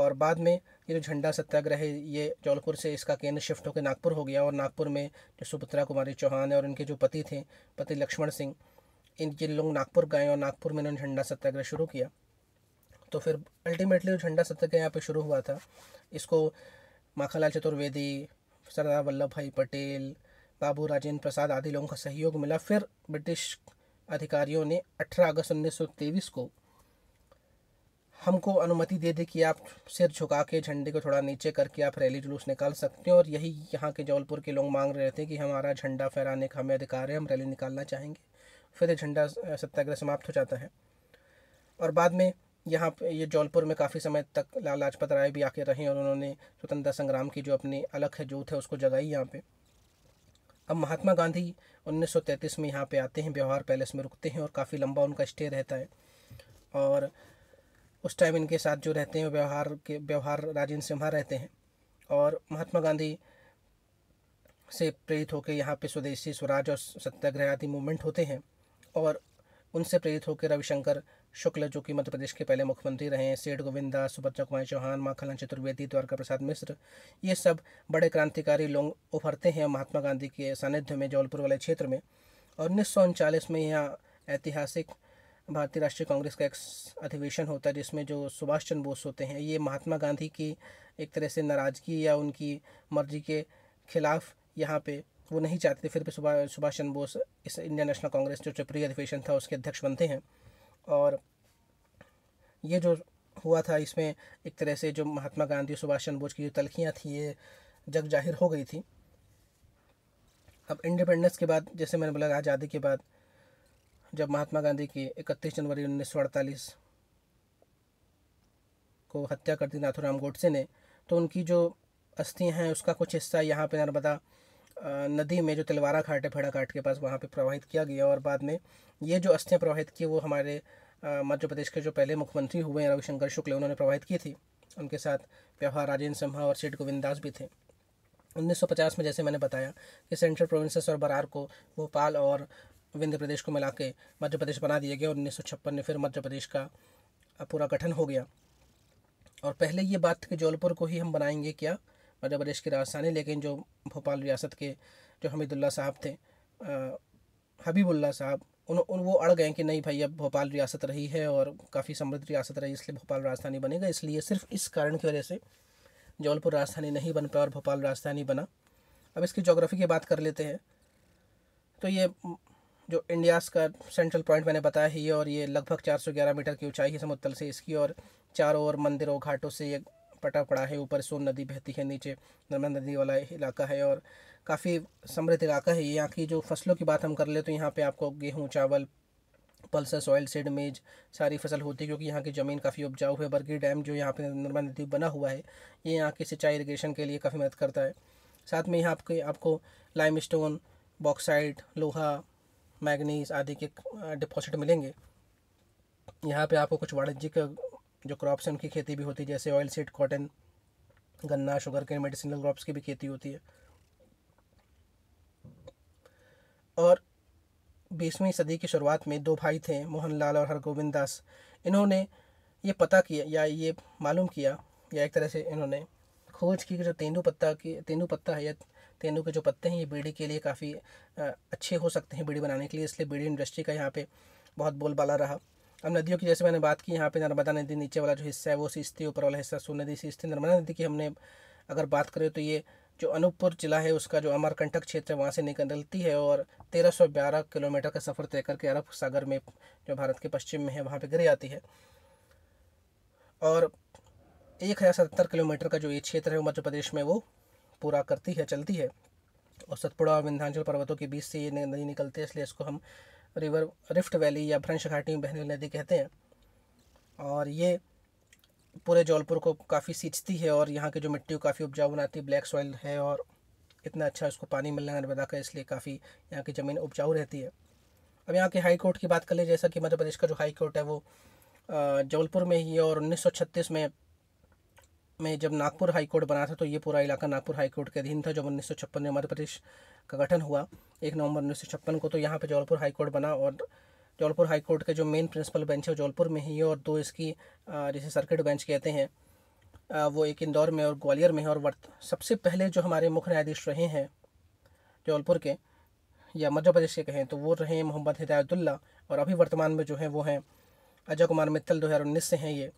और बाद में ये जो झंडा सत्याग्रह है ये जौलपुर से इसका केंद्र शिफ्ट होकर नागपुर हो गया और नागपुर में जो सुभद्रा कुमारी चौहान है और इनके जो पति थे पति लक्ष्मण सिंह इन लोग नागपुर गए और नागपुर में इन्होंने झंडा सत्याग्रह शुरू किया तो फिर अल्टीमेटली जो झंडा सत्याग्रह के यहाँ पर शुरू हुआ था इसको माखालाल चतुर्वेदी सरदार वल्लभ भाई पटेल बाबू राजेंद्र प्रसाद आदि लोगों का सहयोग मिला फिर ब्रिटिश अधिकारियों ने 18 अगस्त उन्नीस को हमको अनुमति दे दी कि आप सिर झुका के झंडे को थोड़ा नीचे करके आप रैली जुलूस निकाल सकते हैं और यही यहाँ के जौलपुर के लोग मांग रहे थे कि हमारा झंडा फहराने का हमें अधिकार है हम रैली निकालना चाहेंगे फिर झंडा सत्याग्रह समाप्त हो जाता है और बाद में यहाँ पे ये जौलपुर में काफ़ी समय तक लाल लाजपत राय भी आके रहे और उन्होंने स्वतंत्रता संग्राम की जो अपनी अलग है जोत है उसको जगाई यहाँ पे अब महात्मा गांधी 1933 में यहाँ पे आते हैं व्यवहार पैलेस में रुकते हैं और काफ़ी लंबा उनका स्टे रहता है और उस टाइम इनके साथ जो रहते हैं व्यवहार के व्यवहार राजेंद्र सिम्हा रहते हैं और महात्मा गांधी से प्रेरित होकर यहाँ पे स्वदेशी स्वराज और सत्याग्रह आदि मूवमेंट होते हैं और उनसे प्रेरित होकर रविशंकर शुक्ल जो कि मध्य प्रदेश के पहले मुख्यमंत्री रहे सेठ गोविंद दास सुभद्रा कुमार चौहान माखनलाल चतुर्वेदी द्वारका प्रसाद मिश्र ये सब बड़े क्रांतिकारी लोग उभरते हैं महात्मा गांधी के सानिध्य में जौलपुर वाले क्षेत्र में और उन्नीस में यहाँ ऐतिहासिक भारतीय राष्ट्रीय कांग्रेस का एक अधिवेशन होता है जिसमें जो सुभाष चंद्र बोस होते हैं ये महात्मा गांधी की एक तरह से नाराज़गी या उनकी मर्जी के खिलाफ यहाँ पे वो नहीं चाहते थे फिर भी सुभाष चंद्र बोस इस इंडियन नेशनल कांग्रेस जो त्रिपुरी अधिवेशन था उसके अध्यक्ष बनते हैं और ये जो हुआ था इसमें एक तरह से जो महात्मा गांधी सुभाष चंद्र बोस की जो तलखियाँ थी ये जग जाहिर हो गई थी अब इंडिपेंडेंस के बाद जैसे मैंने बोला आज़ादी के बाद जब महात्मा गांधी की इकतीस जनवरी उन्नीस सौ अड़तालीस को हत्या कर दी नाथुराम गोडसे ने तो उनकी जो अस्थियाँ हैं उसका कुछ हिस्सा यहाँ पे नर्मदा नदी में जो तिलवारा घाट है फेड़ा घाट के पास वहाँ पे प्रवाहित किया गया और बाद में ये जो अस्थियाँ प्रवाहित की वो हमारे मध्य प्रदेश के जो पहले मुख्यमंत्री हुए हैं रविशंकर शुक्ल उन्होंने प्रवाहित की थी उनके साथ व्यवहार राजेंद्र सिम्हा और सेठ गोविंद दास भी थे 1950 में जैसे मैंने बताया कि सेंट्रल प्रोविंसेस और बरार को भोपाल और विंध्य प्रदेश को मिला के मध्य प्रदेश बना दिया गया और उन्नीस में फिर मध्य प्रदेश का पूरा गठन हो गया और पहले ये बात थी कि जौलपुर को ही हम बनाएंगे क्या मध्य प्रदेश की राजधानी लेकिन जो भोपाल रियासत के जो हमीदुल्ला साहब थे हबीबुल्ला साहब उन उन वो अड़ गए कि नहीं भाई अब भोपाल रियासत रही है और काफ़ी समृद्ध रियासत रही इसलिए भोपाल राजधानी बनेगा इसलिए सिर्फ इस कारण की वजह से जबलपुर राजधानी नहीं बन पाया और भोपाल राजधानी बना अब इसकी जोग्राफ़ी की बात कर लेते हैं तो ये जो इंडियास का सेंट्रल पॉइंट मैंने बताया ही और ये लगभग 411 मीटर की ऊंचाई है समुद्र से इसकी और चारों ओर मंदिरों घाटों से ये पटा पड़ा है ऊपर सोन नदी बहती है नीचे नर्मदा नदी वाला इलाका है और काफ़ी समृद्ध इलाका है यहाँ की जो फसलों की बात हम कर ले तो यहाँ पे आपको गेहूँ चावल पल्सर सॉइल सीड मेज सारी फसल होती है क्योंकि यहाँ की ज़मीन काफ़ी उपजाऊ है बरगी डैम जो यहाँ पे नर्मदा नदी बना हुआ है ये यहाँ की सिंचाई इरीगेशन के लिए काफ़ी मदद करता है साथ में यहाँ आपके आपको लाइम स्टोन बॉक्साइट लोहा मैगनीज आदि के डिपॉजिट मिलेंगे यहाँ पे आपको कुछ वाणिज्यिक जो क्रॉप्स हैं उनकी खेती भी होती है जैसे ऑयल सीड कॉटन गन्ना शुगर के मेडिसिनल क्रॉप्स की भी खेती होती है और बीसवीं सदी की शुरुआत में दो भाई थे मोहनलाल और हरगोविंद दास इन्होंने ये पता किया या ये मालूम किया या एक तरह से इन्होंने खोज की कि जो तेंदू पत्ता की तेंदू पत्ता है या तेंदू के जो पत्ते हैं ये बीड़ी के लिए काफ़ी अच्छे हो सकते हैं बीड़ी बनाने के लिए इसलिए बीड़ी इंडस्ट्री का यहाँ पे बहुत बोलबाला रहा अब नदियों की जैसे मैंने बात की यहाँ पे नर्मदा नदी नीचे वाला जो हिस्सा है वो सिस्ती ऊपर वाला हिस्सा सोन नदी सिस्ती नर्मदा नदी की हमने अगर बात करें तो ये जो अनूपपुर जिला है उसका जो अमरकंटक क्षेत्र है वहाँ से निकलती है और 1312 किलोमीटर का सफ़र तय करके अरब सागर में जो भारत के पश्चिम में है वहाँ पर गिर जाती है और एक हज़ार सतहत्तर किलोमीटर का जो ये क्षेत्र है मध्य प्रदेश में वो पूरा करती है चलती है और सतपुड़ा और विंध्याचल पर्वतों के बीच से ये नदी निकलती है इसलिए इसको हम रिवर रिफ्ट वैली या फ्रेंच घाटी में बहने वाली नदी कहते हैं और ये पूरे जौलपुर को काफ़ी सींचती है और यहाँ की जो मिट्टी को काफ़ी उपजाऊ बनाती है ब्लैक सॉइल है और इतना अच्छा उसको पानी मिलना है नर्मदा का इसलिए काफ़ी यहाँ की ज़मीन उपजाऊ रहती है अब यहाँ के हाई कोर्ट की बात कर ले जैसा कि मध्य प्रदेश का जो हाई कोर्ट है वो जबलपुर में ही है और 1936 में में जब नागपुर हाई कोर्ट बना था तो ये पूरा इलाका नागपुर हाई कोर्ट के अधीन था जब उन्नीस में मध्य प्रदेश का गठन हुआ एक नवंबर उन्नीस को तो यहाँ पे जौलपुर हाई कोर्ट बना और जौलपुर हाई कोर्ट के जो मेन प्रिंसिपल बेंच है जौलपुर में ही है और दो इसकी जैसे सर्किट बेंच कहते हैं वो एक इंदौर में और ग्वालियर में है और वर्त सबसे पहले जो हमारे मुख्य न्यायाधीश रहे हैं जौलपुर के या मध्य प्रदेश के कहें तो वो रहे मोहम्मद हिदायतुल्ला और अभी वर्तमान में जो है वो हैं अजय कुमार मित्तल उन्नीस से हैं ये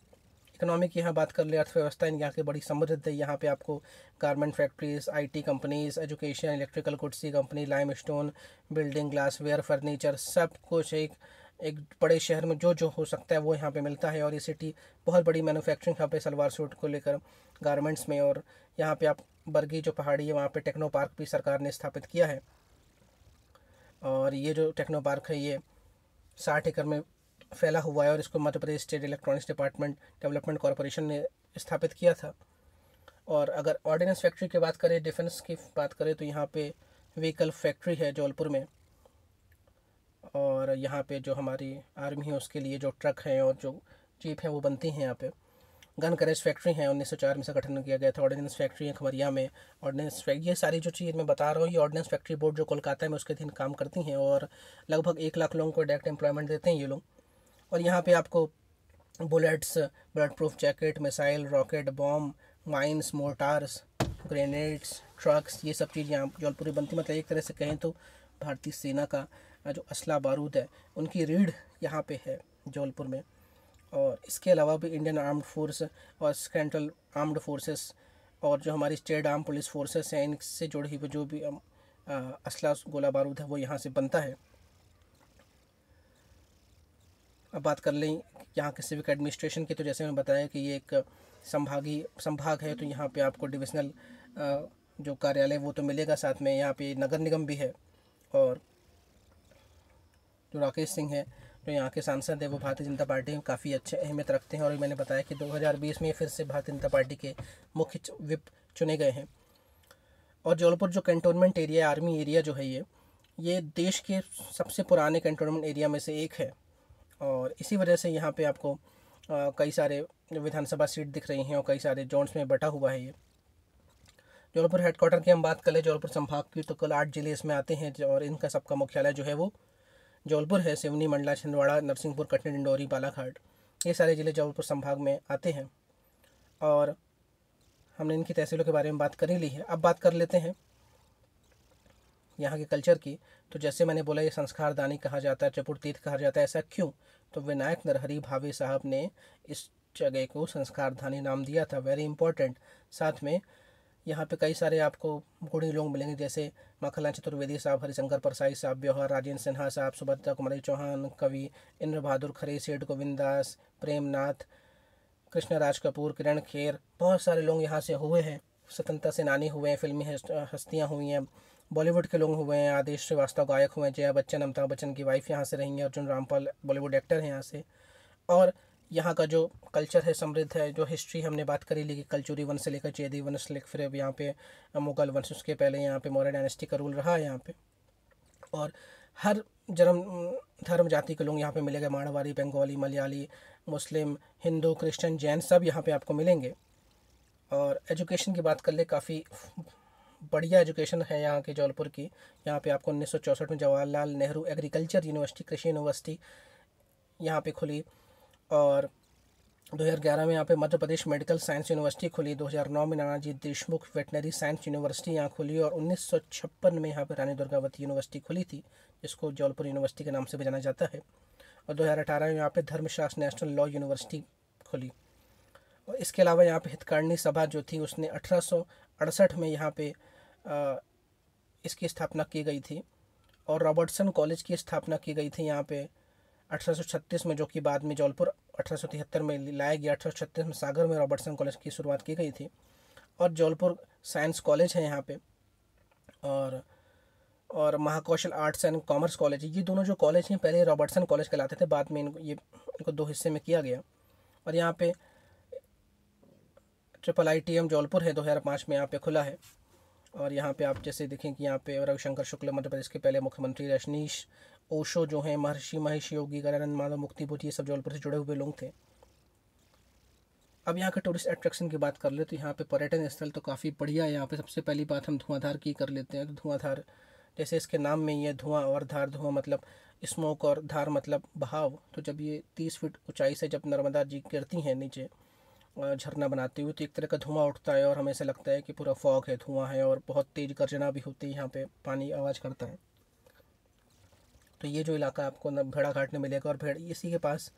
इकोनॉमी की यहाँ बात कर ले अर्थव्यवस्था यहाँ की बड़ी समृद्ध है यहाँ पे आपको garment factories IT companies education electrical goods की company limestone building glassware furniture सब कुछ एक एक बड़े शहर में जो जो हो सकता है वो यहाँ पे मिलता है और ये सिटी बहुत बड़ी मैन्युफैक्चरिंग यहाँ पे सलवार सूट को लेकर गारमेंट्स में और यहाँ पे आप बरगी जो पहाड़ी है वहाँ पे टेक्नो पार्क भी सरकार ने स्थापित किया है और ये जो टेक्नो पार्क है ये साठ एकड़ में फैला हुआ है और इसको Madhya Pradesh state electronics department development corporation ने स्थापित किया था और अगर ऑर्डिनेंस फैक्ट्री की बात करें डिफेंस की बात करें तो यहाँ पे व्हीकल फैक्ट्री है जौलपुर में और यहाँ पे जो हमारी आर्मी है उसके लिए जो ट्रक हैं और जो जीप हैं वो बनती हैं यहाँ पे गन करेज फैक्ट्री हैं उन्नीस सौ चार में से गठन किया गया था ऑर्डिनेंस फैक्ट्री है खबरिया में ऑर्डिनेंस ये सारी जो चीज़ मैं बता रहा हूँ ये ऑर्डिनेंस फैक्ट्री बोर्ड जो कोलकाता में उसके दिन काम करती हैं और लगभग एक लाख लोगों को डायरेक्ट एम्प्लॉयमेंट देते हैं ये लोग और यहाँ पे आपको bullets bullet proof jacket missile rocket bomb mines mortars grenades trucks ये सब चीज़ यहाँ जौलपुरी बनती मतलब एक तरह से कहें तो भारतीय सेना का जो असला बारूद है उनकी रीढ़ यहाँ पे है जौलपुर में और इसके अलावा भी इंडियन आर्म्ड फोर्स और सेंट्रल आर्म्ड फोर्सेस और जो हमारी स्टेट आर्म पुलिस फोर्सेस हैं इनसे जुड़ी हुई जो भी असला गोला बारूद है वो यहाँ से बनता है अब बात कर लें यहाँ के सिविक एडमिनिस्ट्रेशन की तो जैसे मैंने बताया कि ये एक संभागी संभाग है तो यहाँ पे आपको डिविजनल जो कार्यालय वो तो मिलेगा साथ में यहाँ पे नगर निगम भी है और जो राकेश सिंह है जो तो यहाँ के सांसद है वो भारतीय जनता पार्टी में काफ़ी अच्छे अहमियत रखते हैं और मैंने बताया कि 2020 में फिर से भारतीय जनता पार्टी के मुख्य विप चुने गए हैं और जौलपुर जो कंटोनमेंट एरिया आर्मी एरिया जो है ये ये देश के सबसे पुराने कंटोनमेंट एरिया में से एक है और इसी वजह से यहाँ पे आपको कई सारे विधानसभा सीट दिख रही हैं और कई सारे जोन्स में बटा हुआ है ये जौलपुर हेडक्वार्टर की हम बात करें जौलपुर संभाग की तो कल आठ ज़िले इसमें आते हैं और इनका सबका मुख्यालय जो है वो जौलपुर है सिवनी मंडला छिंदवाड़ा नरसिंहपुर कटनी डिंडोरी बालाघाट ये सारे ज़िले जौलपुर संभाग में आते हैं और हमने इनकी तहसीलों के बारे में बात कर ही ली है अब बात कर लेते हैं यहाँ के कल्चर की तो जैसे मैंने बोला ये संस्कार दानी कहा जाता है चपुर तीर्थ कहा जाता है ऐसा क्यों तो विनायक नरहरी भावे साहब ने इस जगह को संस्कार धानी नाम दिया था वेरी इंपॉर्टेंट साथ में यहाँ पे कई सारे आपको गुणी लोग मिलेंगे जैसे मखला चतुर्वेदी साहब हरिशंकर परसाई साहब ब्यौहार राजेंद्र सिन्हा साहब सुभद्रा कुमारी चौहान कवि इंद्र बहादुर खरे सेठ गोविंद दास प्रेमनाथ राज कपूर किरण खेर बहुत सारे लोग यहाँ से हुए हैं स्वतंत्रता सेनानी हुए हैं फिल्मी हस्तियाँ हुई हैं बॉलीवुड के लोग हुए हैं आदेश श्रीवास्तव गायक हुए हैं जया बच्चन अमिताभ बच्चन की वाइफ यहाँ से रहेंगे अर्जुन रामपाल बॉलीवुड एक्टर हैं यहाँ से और यहाँ का जो कल्चर है समृद्ध है जो हिस्ट्री हमने बात करी लेकिन कल्चुरी वंश से लेकर चेदी वंश लेकर फिर अब यहाँ पे मुगल वंश उसके पहले यहाँ पे मौर्य डायनेस्टी का रूल रहा है यहाँ पे और हर जन्म धर्म जाति के लोग यहाँ पे मिलेंगे मारवाड़ी बंगाली मलयाली मुस्लिम हिंदू क्रिश्चियन जैन सब यहाँ पे आपको मिलेंगे और एजुकेशन की बात कर ले काफ़ी बढ़िया एजुकेशन है यहाँ के जौलपुर की यहाँ पे आपको उन्नीस में जवाहरलाल नेहरू एग्रीकल्चर यूनिवर्सिटी कृषि यूनिवर्सिटी यहाँ पे खुली और 2011 में यहाँ पे Madhya Pradesh medical science university खुली 2009 में Nanaji Deshmukh veterinary science university यहाँ खुली और उन्नीस में यहाँ पे रानी दुर्गावती यूनिवर्सिटी खुली थी जिसको जौलपुर यूनिवर्सिटी के नाम से भी जाना जाता है और 2018 में यहाँ पे धर्मशास्त्र नेशनल लॉ यूनिवर्सिटी खुली और इसके अलावा यहाँ पे हितकारिणी सभा जो थी उसने अठारह अड़सठ में यहाँ पे इसकी स्थापना की गई थी और रॉबर्टसन कॉलेज की स्थापना की गई थी यहाँ पे अठारह में जो कि बाद में जौलपुर अठारह में लाया गया अठारह में सागर में रॉबर्टसन कॉलेज की शुरुआत की गई थी और जौलपुर साइंस कॉलेज है यहाँ पे और और Mahakoshal arts and commerce college ये दोनों जो कॉलेज हैं पहले रॉबर्टसन कॉलेज कहलाते थे बाद में इनको ये इनको दो हिस्से में किया गया और यहाँ पे triple I T M Jabalpur है दो हज़ार पाँच में यहाँ पे खुला है और यहाँ पे आप जैसे देखें कि यहाँ पे रविशंकर शुक्ल मध्य प्रदेश के पहले मुख्यमंत्री रजनीश ओशो जो हैं महर्षि महेश योगी गजानंद माधव बुद्ध ये सब जौलपुर से जुड़े हुए लोग थे अब यहाँ के टूरिस्ट अट्रैक्शन की बात कर ले तो यहाँ पे पर्यटन स्थल तो काफ़ी बढ़िया है यहाँ पे सबसे पहली बात हम धुआंधार की कर लेते हैं तो धुआंधार जैसे इसके नाम में ये धुआं और धार धुआं मतलब स्मोक और धार मतलब बहाव तो जब ये तीस फीट ऊंचाई से जब नर्मदा जी गिरती हैं नीचे झरना बनाती हुई तो एक तरह का धुआं उठता है और हमें ऐसा लगता है कि पूरा फॉग है धुआं है और बहुत तेज़ गर्जना भी होती है यहाँ पे पानी आवाज़ करता है तो ये जो इलाका आपको भेड़ा घाट में मिलेगा और भेड़ इसी के पास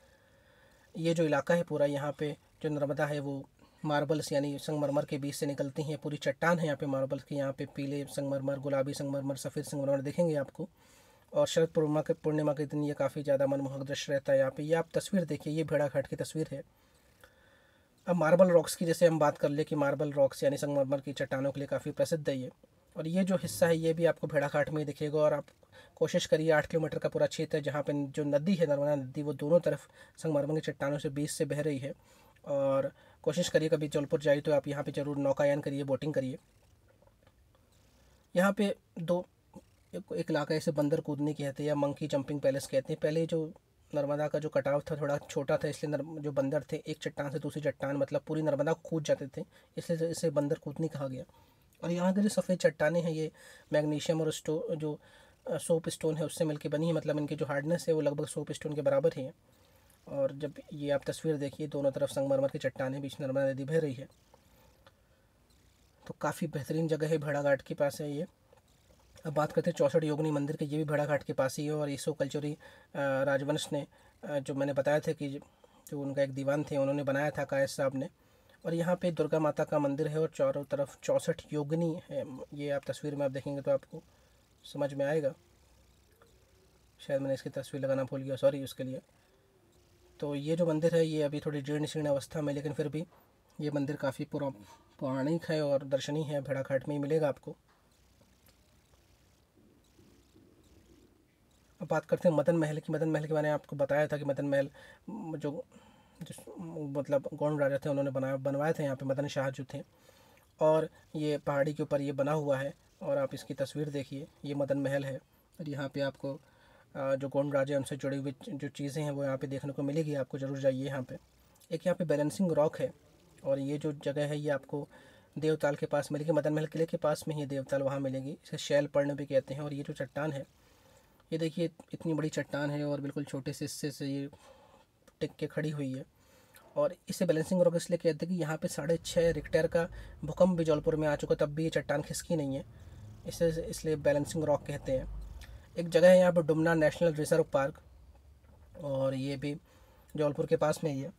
ये जो इलाका है पूरा यहाँ पे जो नर्मदा है वो मार्बल्स यानी संगमरमर के बीच से निकलती हैं पूरी चट्टान है यहाँ पे मार्बल्स की यहाँ पे पीले संगमरमर गुलाबी संगमरमर सफ़ेद संगमरमर देखेंगे आपको और शरद पूर्णिमा के पूर्णिमा के दिन ये काफ़ी ज़्यादा मनमोहक दृश्य रहता है यहाँ पे ये आप तस्वीर देखिए ये भेड़ाघाट की तस्वीर है अब मार्बल रॉक्स की जैसे हम बात कर ले कि मार्बल रॉक्स यानी संगमरमर की चट्टानों के लिए काफ़ी प्रसिद्ध है ये और ये जो हिस्सा है ये भी आपको भेड़ाघाट में ही दिखेगा और आप कोशिश करिए आठ किलोमीटर का पूरा क्षेत्र जहाँ पर जो नदी है नर्मदा नदी वो दोनों तरफ संगमरमर की चट्टानों से बीच से बह रही है और कोशिश करिए कभी जौलपुर जाइए तो आप यहाँ पर ज़रूर नौकायन करिए बोटिंग करिए यहाँ पे दो एक इलाका ऐसे बंदर कूदने कहते हैं या मंकी जंपिंग पैलेस कहते हैं पहले जो नर्मदा का जो कटाव था थोड़ा छोटा था इसलिए जो बंदर थे एक चट्टान से दूसरी चट्टान मतलब पूरी नर्मदा को कूद जाते थे इसलिए इसे बंदर कूदनी कहा गया और यहाँ के जो सफ़ेद चट्टाने हैं ये मैग्नीशियम और स्टो जो सोप स्टोन है उससे मिलकर बनी है मतलब इनकी जो हार्डनेस है वो लगभग सोप स्टोन के बराबर ही है और जब ये आप तस्वीर देखिए दोनों तरफ संगमरमर की चट्टाने बीच नर्मदा नदी बह रही है तो काफ़ी बेहतरीन जगह है भेड़ाघाट के पास है ये अब बात करते हैं चौसठ योगनी मंदिर के ये भी भेड़ाघाट के पास ही है और ईसो कल्चरी राजवंश ने जो मैंने बताया था कि जो उनका एक दीवान थे उन्होंने बनाया था कायस साहब ने और यहाँ पे दुर्गा माता का मंदिर है और चारों तरफ चौंसठ योगनी है ये आप तस्वीर में आप देखेंगे तो आपको समझ में आएगा शायद मैंने इसकी तस्वीर लगाना भूल गया सॉरी उसके लिए तो ये जो मंदिर है ये अभी थोड़ी जीर्ण शीर्ण अवस्था में लेकिन फिर भी ये मंदिर काफ़ी पुरा पौराणिक है और दर्शनीय है भेड़ाघाट में ही मिलेगा आपको बात करते हैं मदन महल की मदन महल के बारे में आपको बताया था कि मदन महल जो जिस मतलब गौंड राजा थे उन्होंने बनाया बनवाए थे यहाँ पे मदन शाह जो थे और ये पहाड़ी के ऊपर ये बना हुआ है और आप इसकी तस्वीर देखिए ये मदन महल है और यहाँ पे आपको जो गोंड राजा उनसे जुड़ी हुई जो चीज़ें हैं वो यहाँ पे देखने को मिलेगी आपको ज़रूर जाइए यहाँ पे एक यहाँ पे बैलेंसिंग रॉक है और ये जो जगह है ये आपको देवताल के पास मिलेगी मदन महल किले के पास में ही देवताल वहाँ मिलेगी इसे शैल पर्ण भी कहते हैं और ये जो चट्टान है ये देखिए इतनी बड़ी चट्टान है और बिल्कुल छोटे से हिस्से से ये टिक के खड़ी हुई है और इसे बैलेंसिंग रॉक इसलिए कहते हैं कि यहाँ पे साढ़े छः रिक्टर का भूकंप भी जौलपुर में आ चुका तब भी ये चट्टान खिसकी नहीं है इसे इसलिए बैलेंसिंग रॉक कहते हैं एक जगह है यहाँ पर डुमना नेशनल रिजर्व पार्क और ये भी जौलपुर के पास में ही है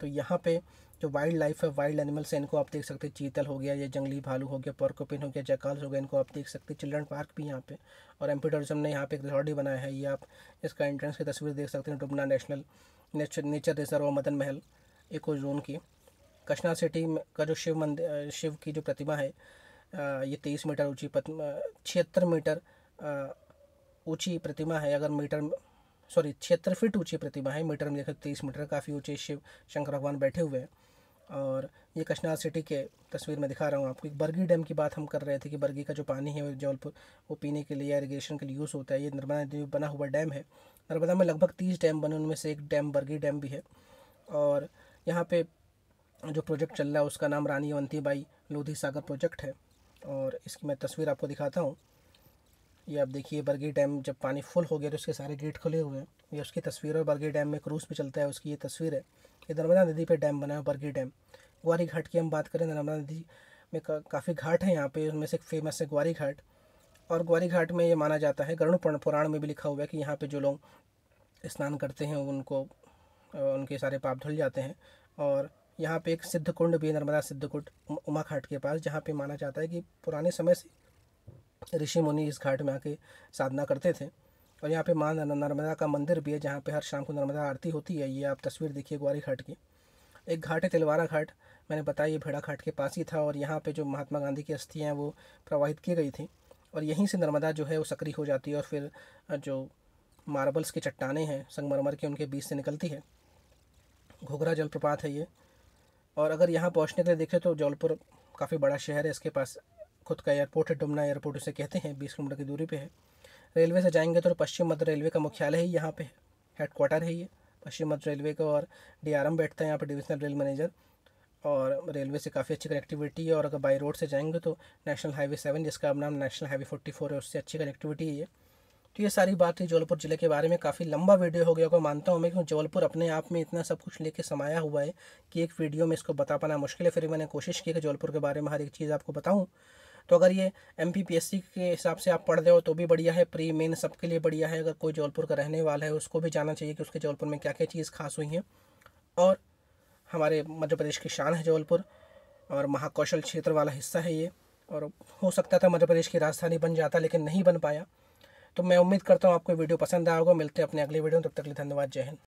तो यहाँ पर जो वाइल्ड लाइफ है वाइल्ड एनिमल्स है इनको आप देख सकते हैं चीतल हो गया या जंगली भालू हो गया पॉर्कोपिन हो गया जैकाल्स हो गया इनको आप देख सकते हैं चिल्ड्रन पार्क भी यहाँ पे और एम ने यहाँ पे एक रिजॉर्ट भी बनाया है ये आप इसका एंट्रेंस की तस्वीर देख सकते हैं Dumna national nature nature reserve और मदन महल इको जोन की कृष्णा सिटी का जो शिव मंदिर शिव की जो प्रतिमा है ये तेईस मीटर ऊँची छिहत्तर मीटर ऊँची प्रतिमा है अगर मीटर सॉरी छिहत्तर फीट ऊँची प्रतिमा है मीटर में देखा तेईस मीटर काफ़ी ऊँचे शिव शंकर भगवान बैठे हुए हैं और ये कश्नार सिटी के तस्वीर में दिखा रहा हूँ आपको एक बर्गी डैम की बात हम कर रहे थे कि बर्गी का जो पानी है जौलपुर वो पीने के लिए इरीगेशन के लिए यूज़ होता है ये नर्मदा नदी में बना हुआ डैम है नर्मदा में लगभग तीस डैम बने उनमें से एक डैम बर्गी डैम भी है और यहाँ पे जो प्रोजेक्ट चल रहा है उसका नाम रानी अवंती बाई लोधी सागर प्रोजेक्ट है और इसकी मैं तस्वीर आपको दिखाता हूँ ये आप देखिए बर्गी डैम जब पानी फुल हो गया तो उसके सारे गेट खुले हुए हैं ये उसकी तस्वीर और बर्गी डैम में क्रूज़ भी चलता है उसकी ये तस्वीर है ये नर्मदा नदी पे डैम बना है बरगी डैम ग्वारी घाट की हम बात करें नर्मदा नदी में का, काफ़ी घाट है यहाँ पे उनमें से एक फेमस है ग्वारी घाट और ग्वारी घाट में ये माना जाता है गरुण पुराण में भी लिखा हुआ है कि यहाँ पे जो लोग स्नान करते हैं उनको उनके सारे पाप धुल जाते हैं और यहाँ पे एक सिद्ध कुंड भी नर्मदा सिद्ध कुंड उमा घाट के पास जहाँ पे माना जाता है कि पुराने समय से ऋषि मुनि इस घाट में आके साधना करते थे और यहाँ पे माँ नर्मदा का मंदिर भी है जहाँ पे हर शाम को नर्मदा आरती होती है ये आप तस्वीर देखिए ग्वारी घाट की एक घाट है तिलवारा घाट मैंने बताया ये भेड़ा घाट के पास ही था और यहाँ पे जो महात्मा गांधी की अस्थियाँ वो प्रवाहित की गई थी और यहीं से नर्मदा जो है वो सक्रिय हो जाती है और फिर जो मार्बल्स की चट्टाने हैं संगमरमर के उनके बीच से निकलती है घोघरा जलप्रपात है ये और अगर यहाँ पहुँचने के लिए देखें तो जौलपुर काफ़ी बड़ा शहर है इसके पास खुद का एयरपोर्ट है डुमना एयरपोर्ट उसे कहते हैं बीस किलोमीटर की दूरी पर है रेलवे से जाएंगे तो पश्चिम मध्य रेलवे का मुख्यालय ही यहाँ पे है हेडक्वार्टर है ये पश्चिम मध्य रेलवे का और डीआरएम बैठता है यहाँ पे डिविजनल रेल मैनेजर और रेलवे से काफ़ी अच्छी कनेक्टिविटी है और अगर बाई रोड से जाएंगे तो नेशनल हाईवे सेवन जिसका अब नाम नेशनल हाईवे फोर्टी फोर है उससे अच्छी कनेक्टिविटी है तो ये सारी बात थी जौलपुर ज़िले के बारे में काफ़ी लंबा वीडियो हो गया होगा मानता हूँ मैं क्योंकि जौलपुर अपने आप में इतना सब कुछ लेके समाया हुआ है कि एक वीडियो में इसको बता पाना मुश्किल है फिर मैंने कोशिश की कि जौलपुर के बारे में हर एक चीज़ आपको बताऊँ तो अगर ये एम के हिसाब से आप पढ़ रहे हो तो भी बढ़िया है प्री मेन सबके लिए बढ़िया है अगर कोई जौलपुर का रहने वाला है उसको भी जाना चाहिए कि उसके जौलपुर में क्या क्या चीज़ खास हुई हैं और हमारे मध्य प्रदेश की शान है जबलपुर और महाकौशल क्षेत्र वाला हिस्सा है ये और हो सकता था मध्य प्रदेश की राजधानी बन जाता लेकिन नहीं बन पाया तो मैं उम्मीद करता हूँ आपको वीडियो पसंद आया होगा मिलते हैं अपने अगले वीडियो में तब तक के लिए धन्यवाद जय हिंद